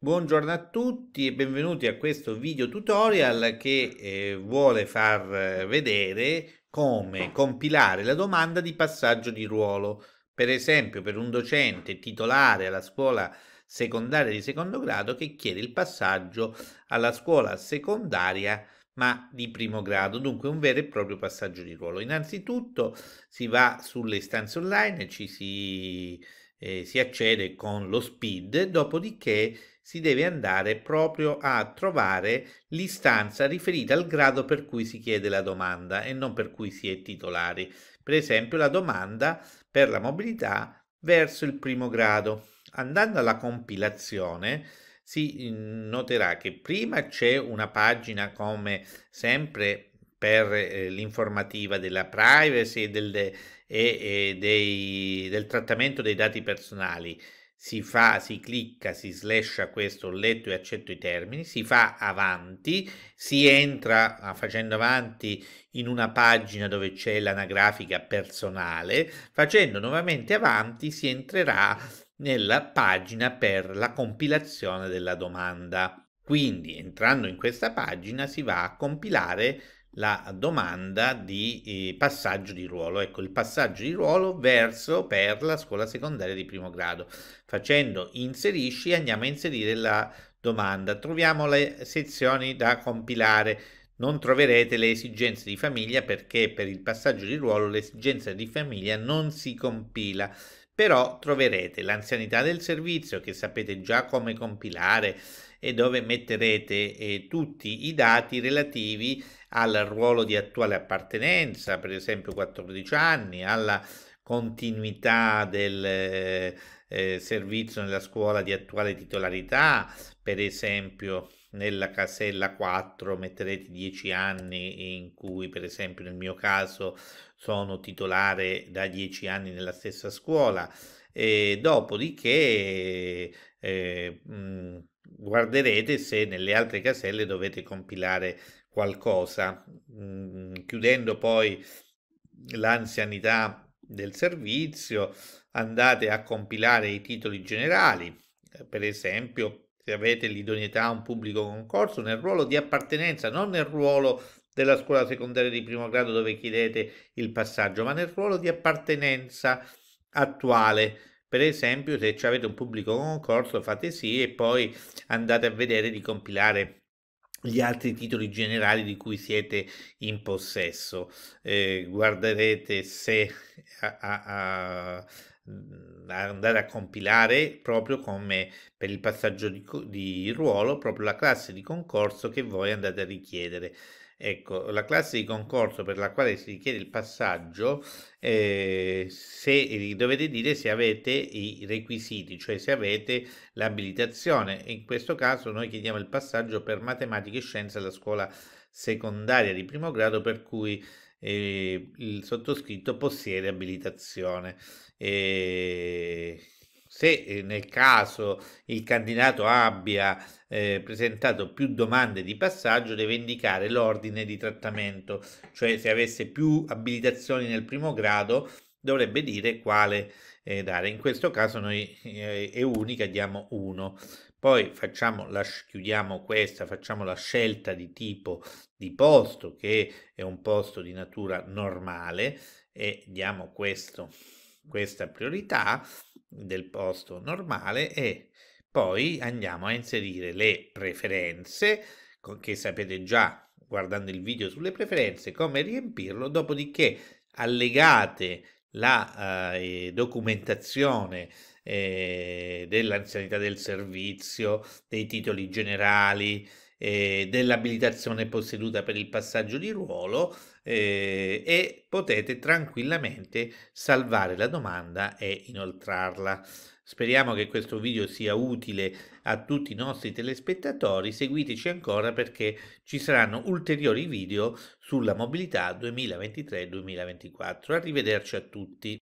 Buongiorno a tutti e benvenuti a questo video tutorial che eh, vuole far eh, vedere come compilare la domanda di passaggio di ruolo. Per esempio per un docente titolare alla scuola secondaria di secondo grado che chiede il passaggio alla scuola secondaria ma di primo grado, dunque un vero e proprio passaggio di ruolo. Innanzitutto si va sulle istanze online, ci si eh, si accede con lo speed, dopodiché si deve andare proprio a trovare l'istanza riferita al grado per cui si chiede la domanda e non per cui si è titolari. Per esempio la domanda per la mobilità verso il primo grado. Andando alla compilazione si mm, noterà che prima c'è una pagina come sempre per eh, l'informativa della privacy e, del, de, e, e dei, del, trattamento dei dati personali. Si fa, si clicca, si slascia questo, ho letto e accetto i termini, si fa avanti, si entra ah, facendo avanti in una pagina dove c'è l'anagrafica personale, facendo nuovamente avanti si entrerà nella pagina per la compilazione della domanda. Quindi entrando in questa pagina si va a compilare la domanda di eh, passaggio di ruolo, ecco il passaggio di ruolo verso per la scuola secondaria di primo grado. Facendo inserisci andiamo a inserire la domanda, troviamo le sezioni da compilare, non troverete le esigenze di famiglia perché per il passaggio di ruolo l'esigenza di famiglia non si compila, però troverete l'anzianità del servizio che sapete già come compilare, e dove metterete eh, tutti i dati relativi al ruolo di attuale appartenenza, per esempio 14 anni, alla continuità del eh, eh, servizio nella scuola di attuale titolarità, per esempio nella casella 4 metterete 10 anni in cui per esempio nel mio caso sono titolare da 10 anni nella stessa scuola e dopodiché eh, mh, guarderete se nelle altre caselle dovete compilare qualcosa, mm, chiudendo poi l'anzianità del servizio, andate a compilare i titoli generali, eh, per esempio se avete l'idoneità a un pubblico concorso nel ruolo di appartenenza, non nel ruolo della scuola secondaria di primo grado dove chiedete il passaggio, ma nel ruolo di appartenenza attuale per esempio, se avete un pubblico concorso, fate sì e poi andate a vedere di compilare gli altri titoli generali di cui siete in possesso. Eh, guarderete se a, a, a andare a compilare proprio come per il passaggio di, di ruolo proprio la classe di concorso che voi andate a richiedere. Ecco, la classe di concorso per la quale si richiede il passaggio, eh, se eh, dovete dire se avete i requisiti, cioè se avete l'abilitazione. In questo caso noi chiediamo il passaggio per matematica e scienze alla scuola secondaria di primo grado, per cui eh, il sottoscritto possiede abilitazione. Eh, se ehm, nel caso il candidato abbia eh, presentato più domande di passaggio deve indicare l'ordine di trattamento, cioè se avesse più abilitazioni nel primo grado dovrebbe dire quale eh, dare. In questo caso noi eh, è unica, diamo 1. Poi facciamo la, chiudiamo questa, facciamo la scelta di tipo di posto che è un posto di natura normale e diamo questo questa priorità del posto normale e poi andiamo a inserire le preferenze che sapete già guardando il video sulle preferenze come riempirlo dopodiché allegate la eh, documentazione eh, dell'anzianità del servizio dei titoli generali eh, dell'abilitazione posseduta per il passaggio di ruolo eh, e potete tranquillamente salvare la domanda e inoltrarla. Speriamo che questo video sia utile a tutti i nostri telespettatori, seguiteci ancora perché ci saranno ulteriori video sulla mobilità 2023-2024. Arrivederci a tutti.